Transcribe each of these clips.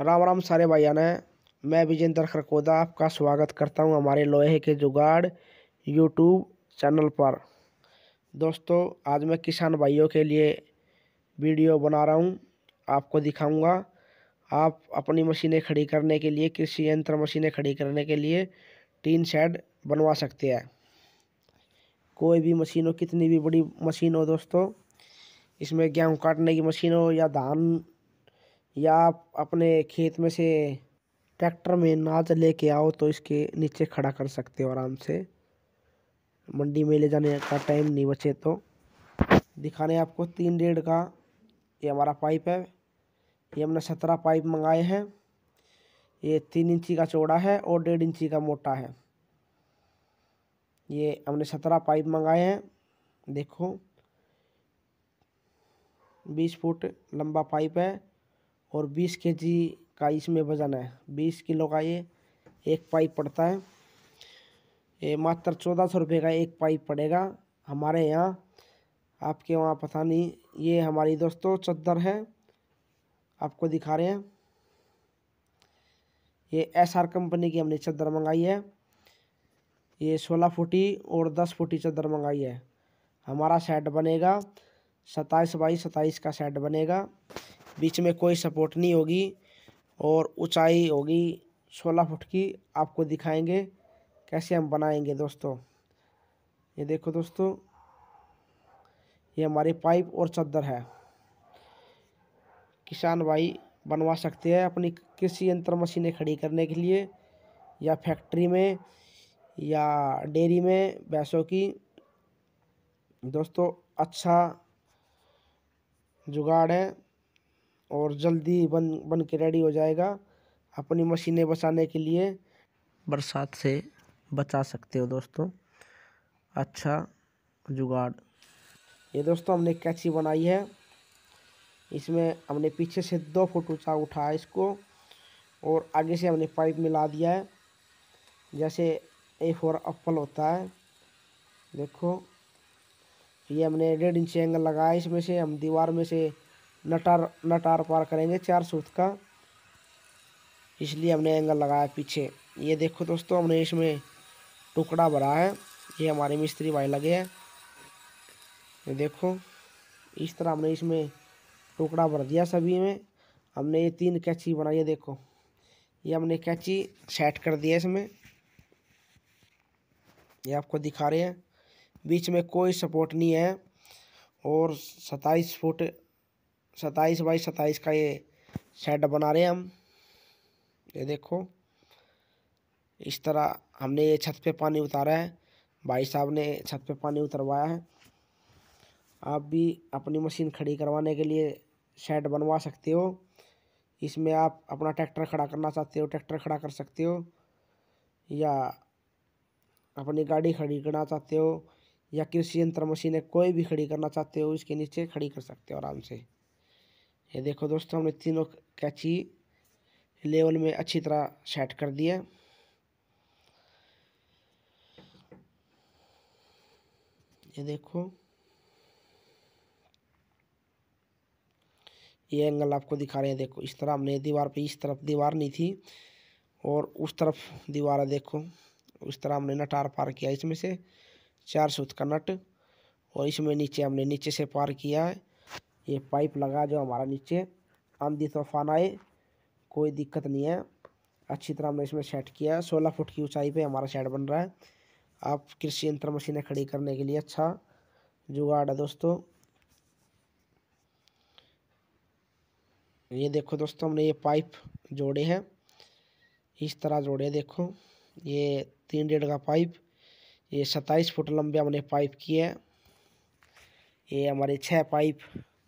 राम राम सारे भाइयान मैं विजेंद्र खरकोदा आपका स्वागत करता हूं हमारे लोहे के जुगाड़ यूट्यूब चैनल पर दोस्तों आज मैं किसान भाइयों के लिए वीडियो बना रहा हूं आपको दिखाऊंगा आप अपनी मशीनें खड़ी करने के लिए कृषि यंत्र मशीनें खड़ी करने के लिए टीन शेड बनवा सकते हैं कोई भी मशीन हो कितनी भी बड़ी मशीन हो दोस्तों इसमें गेहूँ काटने की मशीन हो या धान या आप अपने खेत में से ट्रैक्टर में अनाज लेके आओ तो इसके नीचे खड़ा कर सकते हो आराम से मंडी में ले जाने का टाइम नहीं बचे तो दिखाने आपको तीन डेढ़ का ये हमारा पाइप है ये हमने सत्रह पाइप मंगाए हैं ये तीन इंची का चौड़ा है और डेढ़ इंची का मोटा है ये हमने सत्रह पाइप मंगाए हैं देखो बीस फुट लंबा पाइप है और बीस के जी का इसमें वज़न है बीस किलो का ये एक पाइप पड़ता है ये मात्र चौदह सौ रुपये का एक पाइप पड़ेगा हमारे यहाँ आपके वहाँ पता नहीं ये हमारी दोस्तों चद्दर है आपको दिखा रहे हैं ये एस आर कंपनी की हमने चादर मंगाई है ये सोलह फुटी और दस फुटी चादर मंगाई है हमारा सेट बनेगा सताईस बाई सत्ताईस का सेट बनेगा बीच में कोई सपोर्ट नहीं होगी और ऊंचाई होगी सोलह फुट की आपको दिखाएंगे कैसे हम बनाएंगे दोस्तों ये देखो दोस्तों ये हमारी पाइप और चादर है किसान भाई बनवा सकते हैं अपनी कृषि यंत्र मशीनें खड़ी करने के लिए या फैक्ट्री में या डेयरी में भैंसों की दोस्तों अच्छा जुगाड़ है और जल्दी बन बन के रेडी हो जाएगा अपनी मशीनें बचाने के लिए बरसात से बचा सकते हो दोस्तों अच्छा जुगाड़ ये दोस्तों हमने कैची बनाई है इसमें हमने पीछे से दो फुट ऊँचा उठाया इसको और आगे से हमने पाइप मिला दिया है जैसे ए फोर अप्पल होता है देखो ये हमने डेढ़ इंच एंगल लगाया इसमें से हम दीवार में से लटार लटार पार करेंगे चार सूत का इसलिए हमने एंगल लगाया पीछे ये देखो दोस्तों हमने इसमें टुकड़ा भरा है ये हमारे मिस्त्री भाई लगे हैं ये देखो इस तरह हमने इसमें टुकड़ा भर दिया सभी में हमने ये तीन कैची बनाई है देखो ये हमने कैची सेट कर दिया इसमें ये आपको दिखा रहे हैं बीच में कोई सपोर्ट नहीं है और सत्ताईस फुट सताईस बाई सताईस का ये सेट बना रहे हैं हम ये देखो इस तरह हमने ये छत पे पानी उतारा है भाई साहब ने छत पे पानी उतरवाया है आप भी अपनी मशीन खड़ी करवाने के लिए शेड बनवा सकते हो इसमें आप अपना ट्रैक्टर खड़ा करना चाहते हो ट्रैक्टर खड़ा कर सकते हो या अपनी गाड़ी खड़ी करना चाहते हो या कृषि यंत्र मशीनें कोई भी खड़ी करना चाहते हो इसके नीचे खड़ी कर सकते हो आराम से ये देखो दोस्तों हमने तीनों कैची लेवल में अच्छी तरह सेट कर दिया ये देखो ये एंगल आपको दिखा रहे हैं देखो इस तरह हमने दीवार पे इस तरफ दीवार नहीं थी और उस तरफ दीवार है देखो उस तरह हमने नट आर पार किया इसमें से चार सूत का नट और इसमें नीचे हमने नीचे से पार किया है ये पाइप लगा जो हमारा नीचे आंधी तूफान आए कोई दिक्कत नहीं है अच्छी तरह हमने इसमें सेट किया है सोलह फुट की ऊंचाई पे हमारा शेड बन रहा है आप कृषि यंत्र मशीनें खड़ी करने के लिए अच्छा जुगाड़ है दोस्तों ये देखो दोस्तों हमने ये पाइप जोड़े हैं इस तरह जोड़े देखो ये तीन डेढ़ का पाइप ये सत्ताईस फुट लंबे हमने पाइप किए हैं ये हमारे छः पाइप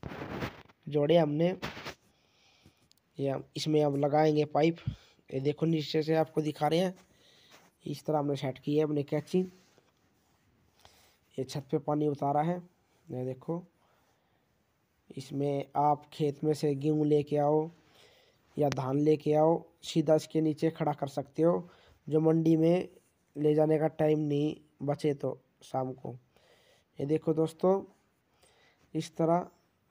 जोड़े हमने या इसमें अब लगाएंगे पाइप ये देखो नीचे से आपको दिखा रहे हैं इस तरह हमने सेट की है अपने कैची ये छत पे पानी उतारा है ये देखो इसमें आप खेत में से गेहूँ लेके आओ या धान लेके आओ सीधा इसके नीचे खड़ा कर सकते हो जो मंडी में ले जाने का टाइम नहीं बचे तो शाम को ये देखो दोस्तों इस तरह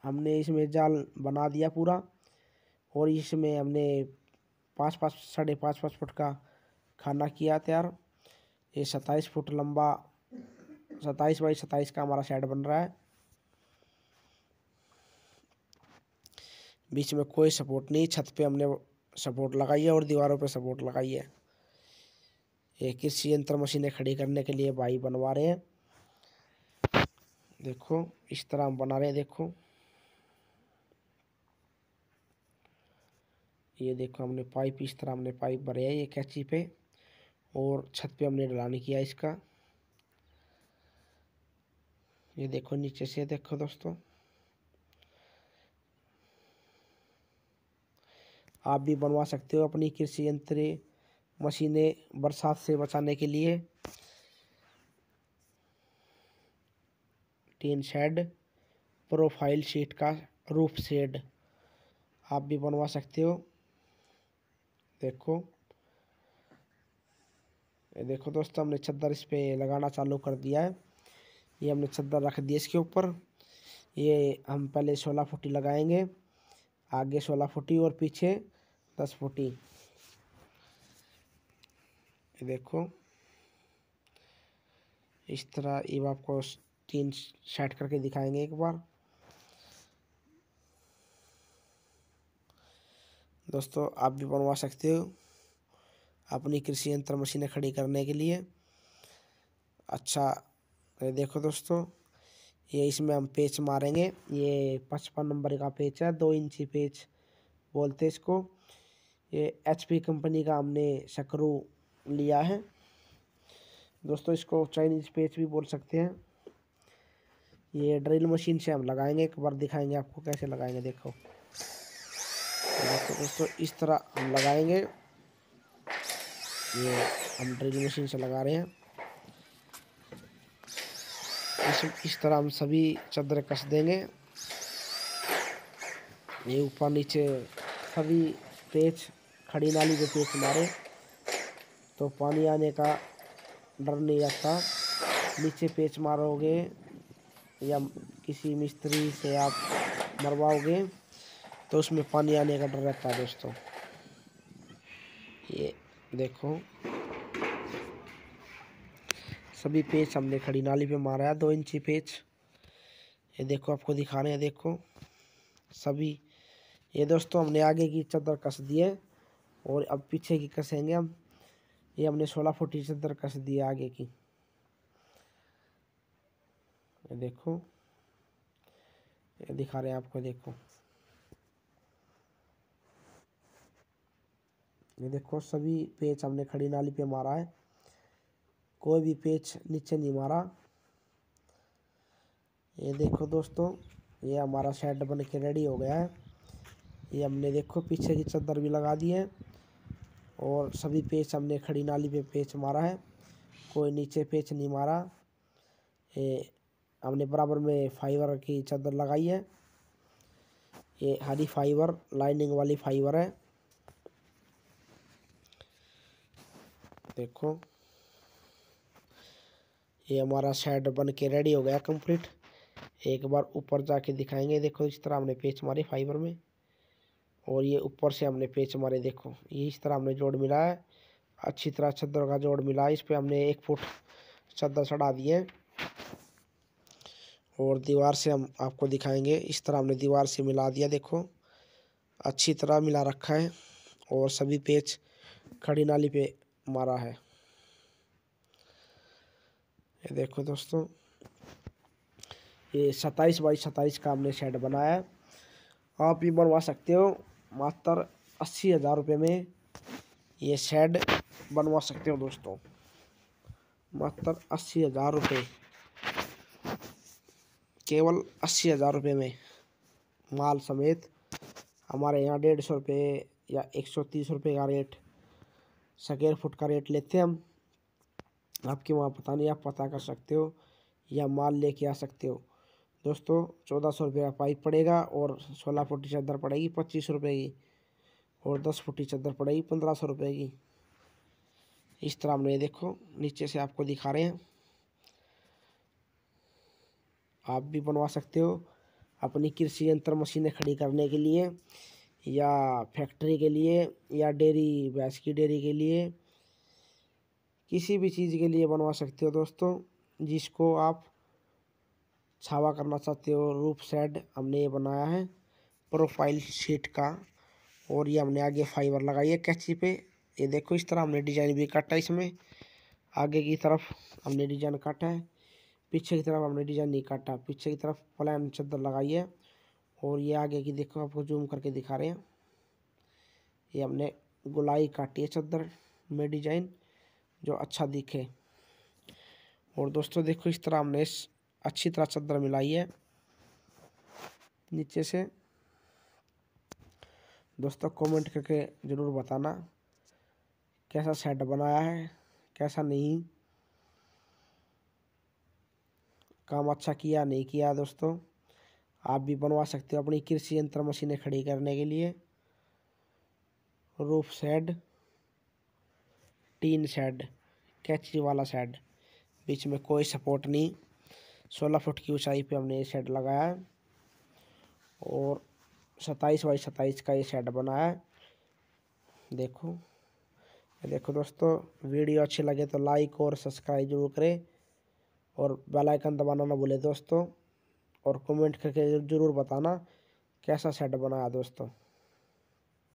हमने इसमें जाल बना दिया पूरा और इसमें हमने पाँच पाँच साढ़े पाँच पाँच फुट का खाना किया तैयार ये सत्ताईस फुट लंबा सत्ताईस बाई सत्ताईस का हमारा शेड बन रहा है बीच में कोई सपोर्ट नहीं छत पे हमने सपोर्ट लगाई है और दीवारों पे सपोर्ट लगाई है ये कृषि यंत्र मशीनें खड़ी करने के लिए भाई बनवा रहे हैं देखो इस तरह हम बना रहे हैं देखो ये देखो हमने पाइप इस तरह हमने पाइप भराया ये कैची पे और छत पे हमने ढलानी किया इसका ये देखो नीचे से देखो दोस्तों आप भी बनवा सकते हो अपनी कृषि यंत्र मशीनें बरसात से बचाने के लिए टीन शेड प्रोफाइल शीट का रूफ शेड आप भी बनवा सकते हो देखो ये देखो दोस्तों हमने चद्दर इस पर लगाना चालू कर दिया है ये हमने चद्दर रख दिया इसके ऊपर ये हम पहले सोलह फुटी लगाएंगे आगे सोलह फुटी और पीछे दस फुटी ये देखो इस तरह ये आपको तीन सेट करके दिखाएंगे एक बार दोस्तों आप भी बनवा सकते हो अपनी कृषि यंत्र मशीनें खड़ी करने के लिए अच्छा ये देखो दोस्तों ये इसमें हम पेच मारेंगे ये पचपन नंबर का पेच है दो इंची पेच बोलते हैं इसको ये एचपी कंपनी का हमने शक्रू लिया है दोस्तों इसको चाइनीज पेच भी बोल सकते हैं ये ड्रिल मशीन से हम लगाएंगे एक बार दिखाएंगे आपको कैसे लगाएंगे देखो तो दोस्तों इस तरह हम लगाएंगे ये हम ड्रिल मशीन से लगा रहे हैं इस, इस तरह हम सभी चद्र कस देंगे ये ऊपर नीचे सभी पेच खड़ी नाली के पेच मारे तो पानी आने का डर नहीं रहता नीचे पेच मारोगे या किसी मिस्त्री से आप मरवाओगे तो उसमें पानी आने का डर रहता है दोस्तों ये देखो सभी पेच हमने खड़ी नाली पे मारा है दो इंची पेच ये देखो आपको दिखा रहे हैं देखो सभी ये दोस्तों हमने आगे की चदर कस दिए और अब पीछे की कसेंगे हम ये हमने सोलह फुट की चादर कस दी है आगे की ये देखो ये दिखा रहे हैं आपको देखो ये देखो सभी पेच हमने खड़ी नाली पे मारा है कोई भी पेच नीचे नहीं मारा ये देखो दोस्तों ये हमारा शेड बन के रेडी हो गया है ये हमने देखो पीछे की चद्दर भी लगा दी है और सभी पेच हमने खड़ी नाली पे पेच मारा है कोई नीचे पेच नहीं मारा ये हमने बराबर में फाइबर की चादर लगाई है ये हरी फाइबर लाइनिंग वाली फाइबर है देखो ये हमारा शेड बन के रेडी हो गया कंप्लीट एक बार ऊपर जाके दिखाएंगे देखो इस तरह हमने पेच मारे फाइबर में और ये ऊपर से हमने पेच मारे देखो ये इस तरह हमने जोड़ मिलाया अच्छी तरह चादर का जोड़ मिला इस पर हमने एक फुट चादर चढ़ा दिए हैं और दीवार से हम आपको दिखाएंगे इस तरह हमने दीवार से मिला दिया देखो अच्छी तरह मिला रखा है और सभी पेच खड़ी नाली पे मारा है ये देखो दोस्तों ये सत्ताईस बाई सत्ताईस का हमने शेड बनाया है आप भी बनवा सकते हो मात्र अस्सी हज़ार रुपये में ये शेड बनवा सकते हो दोस्तों मात्र अस्सी हज़ार रुपये केवल अस्सी हज़ार रुपये में माल समेत हमारे यहाँ डेढ़ सौ रुपये या एक सौ तीस रुपये का रेट स्क्वेयर फुट का रेट लेते हैं हम आपके वहाँ पता नहीं आप पता कर सकते हो या माल लेके आ सकते हो दोस्तों चौदह सौ रुपये का पाइप पड़ेगा और सोलह फुट की चादर पड़ेगी पच्चीस रुपये की और दस फुट की चादर पड़ेगी पंद्रह सौ रुपये की इस तरह हमने देखो नीचे से आपको दिखा रहे हैं आप भी बनवा सकते हो अपनी कृषि यंत्र मशीनें खड़ी करने के लिए या फैक्ट्री के लिए या डेरी भैंस की डेयरी के लिए किसी भी चीज़ के लिए बनवा सकते हो दोस्तों जिसको आप छावा करना चाहते हो रूफ सेड हमने ये बनाया है प्रोफाइल शीट का और ये हमने आगे फाइबर लगाई है कैची पे ये देखो इस तरह हमने डिजाइन भी काटा है इसमें आगे की तरफ हमने डिजाइन काटा है पीछे की तरफ हमने डिजाइन नहीं काटा पीछे की तरफ प्लान चद्दर लगाई है और ये आगे की देखो आपको जूम करके दिखा रहे हैं ये हमने गुलाई काटी है चादर में डिजाइन जो अच्छा दिखे और दोस्तों देखो इस तरह हमने इस अच्छी तरह चादर मिलाई है नीचे से दोस्तों कमेंट करके ज़रूर बताना कैसा सेट बनाया है कैसा नहीं काम अच्छा किया नहीं किया दोस्तों आप भी बनवा सकते हो अपनी कृषि यंत्र मशीनें खड़ी करने के लिए रूफ सेड टीन सेड कैची वाला सेड बीच में कोई सपोर्ट नहीं सोलह फुट की ऊंचाई पे हमने ये शेड लगाया और सताईस बाई सताईस का ये शेड बनाया देखो देखो दोस्तों वीडियो अच्छी लगे तो लाइक और सब्सक्राइब जरूर करें और बेल आइकन दबाना ना भूले दोस्तों और कमेंट करके ज़रूर बताना कैसा सेट बनाया दोस्तों